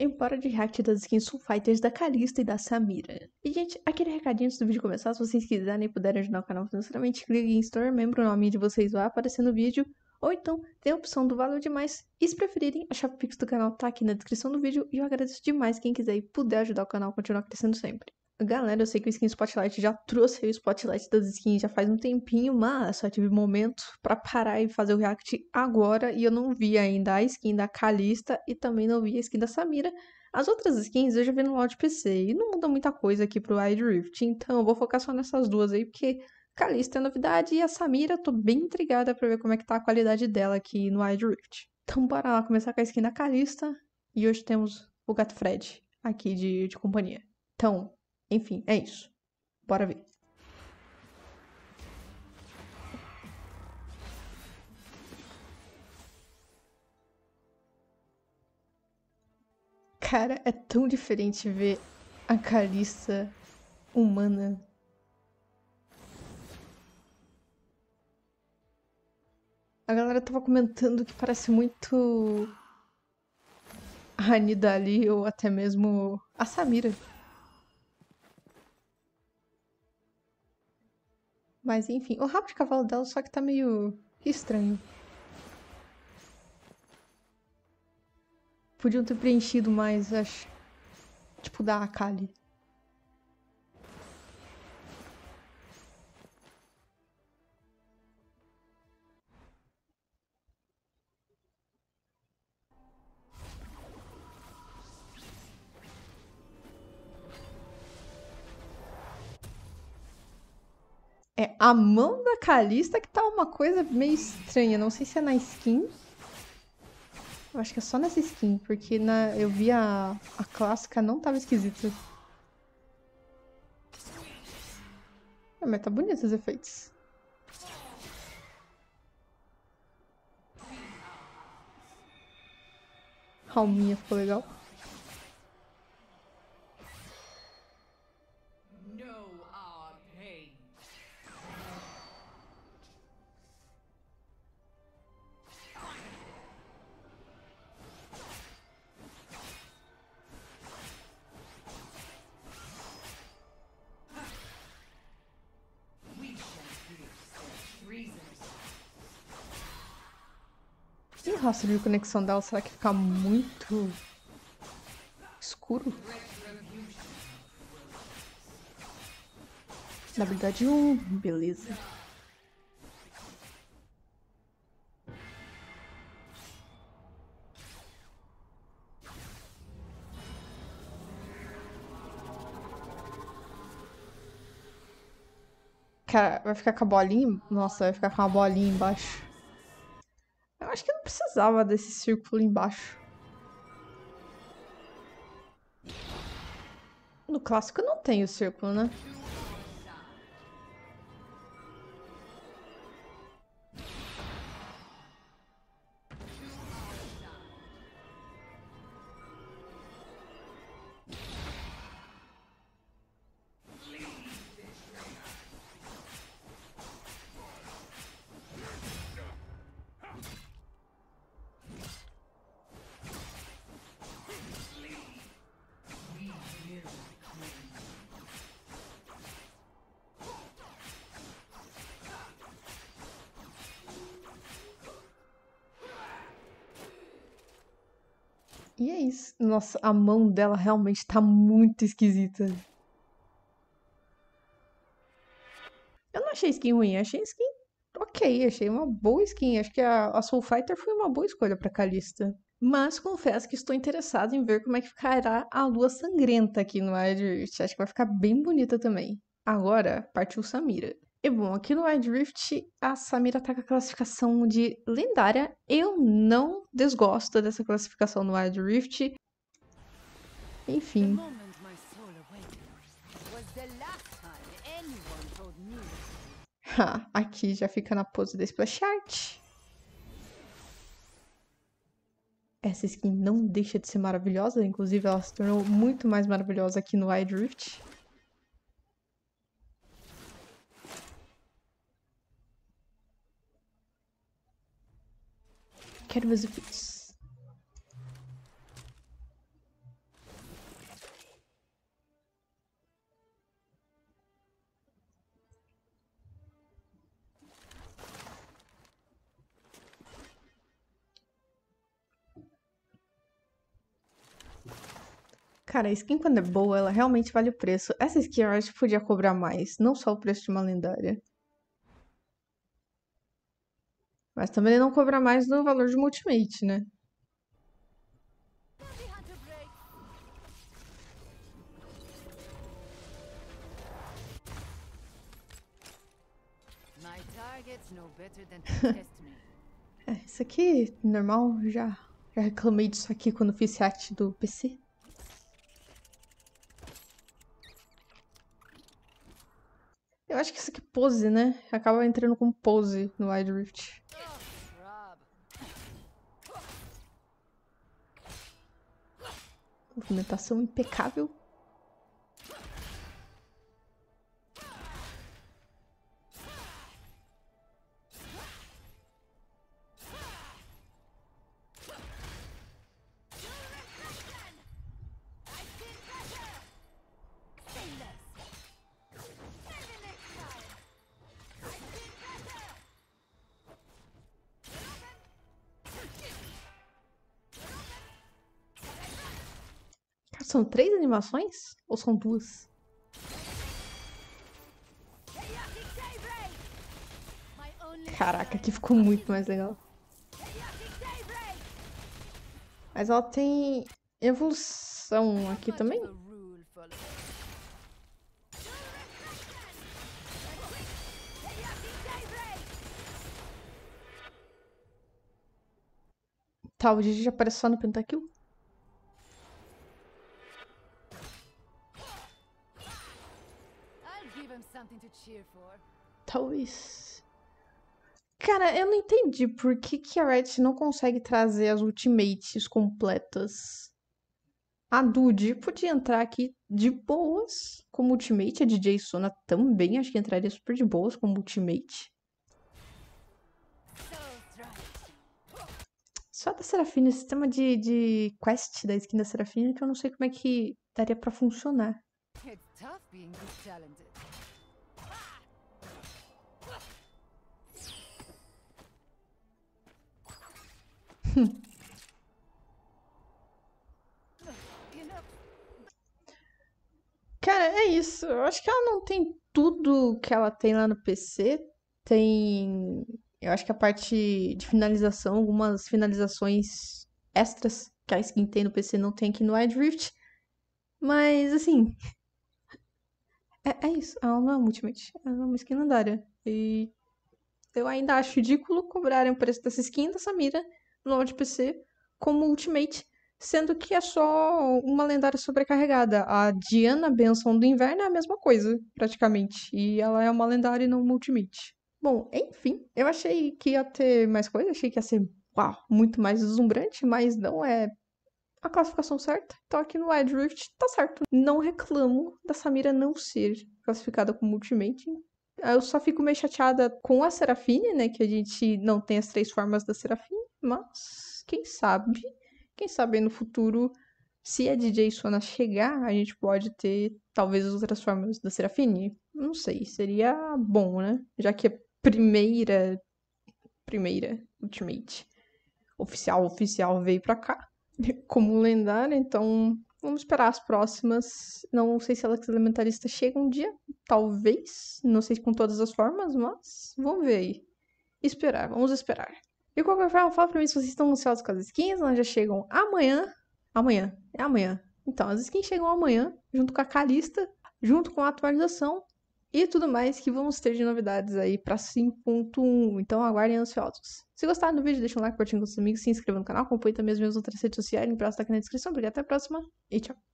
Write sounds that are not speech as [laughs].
Embora de react das skins Soulfighters da Kalista e da Samira. E, gente, aquele recadinho antes do vídeo começar, se vocês quiserem e puderem ajudar o canal financeiramente, clique em Store Membro, o nome de vocês vai aparecer no vídeo, ou então tem a opção do valor demais. E se preferirem, a chave Pix do canal tá aqui na descrição do vídeo e eu agradeço demais quem quiser e puder ajudar o canal a continuar crescendo sempre. Galera, eu sei que o Skin Spotlight já trouxe o Spotlight das skins já faz um tempinho, mas só tive momento para parar e fazer o react agora e eu não vi ainda a skin da Kalista e também não vi a skin da Samira. As outras skins eu já vi no Loud PC e não muda muita coisa aqui pro Wide Rift, então eu vou focar só nessas duas aí, porque Kalista é novidade e a Samira tô bem intrigada para ver como é que tá a qualidade dela aqui no Wide Rift. Então bora lá começar com a skin da Kalista e hoje temos o Gato Fred aqui de, de companhia. Então, enfim, é isso. Bora ver. Cara, é tão diferente ver a Calista humana. A galera tava comentando que parece muito a Nidali ou até mesmo a Samira. Mas enfim, o rabo de cavalo dela só que tá meio estranho. Podiam ter preenchido mais, acho. Tipo, da Akali. É, a mão da Calista que tá uma coisa meio estranha. Não sei se é na skin. Eu acho que é só nessa skin, porque na, eu vi a, a clássica, não tava esquisita. É, mas tá bonito os efeitos. Calminha, ficou legal. Esse rastro de conexão dela, será que fica muito escuro? Na verdade, um, beleza. Cara, vai ficar com a bolinha? Nossa, vai ficar com a bolinha embaixo precisava desse círculo embaixo. No clássico não tem o círculo, né? E é isso. Nossa, a mão dela realmente tá muito esquisita. Eu não achei skin ruim, achei skin ok, achei uma boa skin. Acho que a, a Soul Fighter foi uma boa escolha para Calista. Mas confesso que estou interessado em ver como é que ficará a lua sangrenta aqui no Edge. Acho que vai ficar bem bonita também. Agora partiu Samira. E bom, aqui no Wild Rift a Samira tá com a classificação de lendária. Eu não desgosto dessa classificação no Wild Rift. Enfim. [laughs] Ha, aqui já fica na pose da Splash Art. Essa skin não deixa de ser maravilhosa, inclusive ela se tornou muito mais maravilhosa aqui no Wild Rift. quero os efeitos. Cara, a skin quando é boa, ela realmente vale o preço. Essa skin eu acho que podia cobrar mais, não só o preço de uma lendária. Mas também não cobra mais no valor de um ultimate, né? [laughs] é, isso aqui normal, já, já reclamei disso aqui quando fiz SEAT do PC. Eu acho que isso aqui é pose, né? Acaba entrando com pose no Wide Rift. movimentação impecável São três animações? Ou são duas? Caraca, aqui ficou muito mais legal. Mas ela tem evolução aqui também? Tá, o Gigi já aparece só no Pentakill? Talvez. Cara, eu não entendi por que, que a Riot não consegue trazer as ultimates completas. A Dude podia entrar aqui de boas como ultimate. A DJ Sona também acho que entraria super de boas como ultimate. Só da Serafina, o sistema de, de quest da skin da Serafina que eu não sei como é que daria pra funcionar. It's tough being [laughs] Cara, é isso. Eu acho que ela não tem tudo que ela tem lá no PC. Tem. Eu acho que a parte de finalização, algumas finalizações extras que a skin tem no PC não tem aqui no iDrift. Mas, assim. [laughs] É, é isso. Ela não é uma Ultimate. Ela é uma skin lendária. E. Eu ainda acho ridículo cobrarem o preço dessa skin da Samira no de PC como Ultimate, sendo que é só uma lendária sobrecarregada. A Diana Benson do Inverno é a mesma coisa, praticamente, e ela é uma lendária e não uma Ultimate. Bom, enfim, eu achei que ia ter mais coisa, achei que ia ser uau, muito mais deslumbrante, mas não é a classificação certa. Então aqui no Wild Rift tá certo. Não reclamo da Samira não ser classificada como Ultimate. Eu só fico meio chateada com a Serafine, né? Que a gente não tem as três formas da Serafine mas quem sabe, quem sabe no futuro, se a DJ Sona chegar, a gente pode ter talvez outras formas da Serafine. Não sei, seria bom, né? Já que é primeira, primeira Ultimate oficial, oficial veio pra cá [laughs] como lendária, então vamos esperar as próximas. Não sei se Alex Elementarista chega um dia, talvez, não sei com todas as formas, mas vamos ver aí. Esperar, vamos esperar. De qualquer forma, fala pra mim se vocês estão ansiosos com as skins. Elas já chegam amanhã. Amanhã. É amanhã. Então, as skins chegam amanhã, junto com a Calista, junto com a atualização e tudo mais que vamos ter de novidades aí pra 5.1. Então, aguardem ansiosos. Se gostaram do vídeo, deixa um like, curtindo com seus amigos, se inscreva no canal, acompanhe também as minhas outras redes sociais, o próximo tá aqui na descrição. Obrigado, até a próxima e tchau.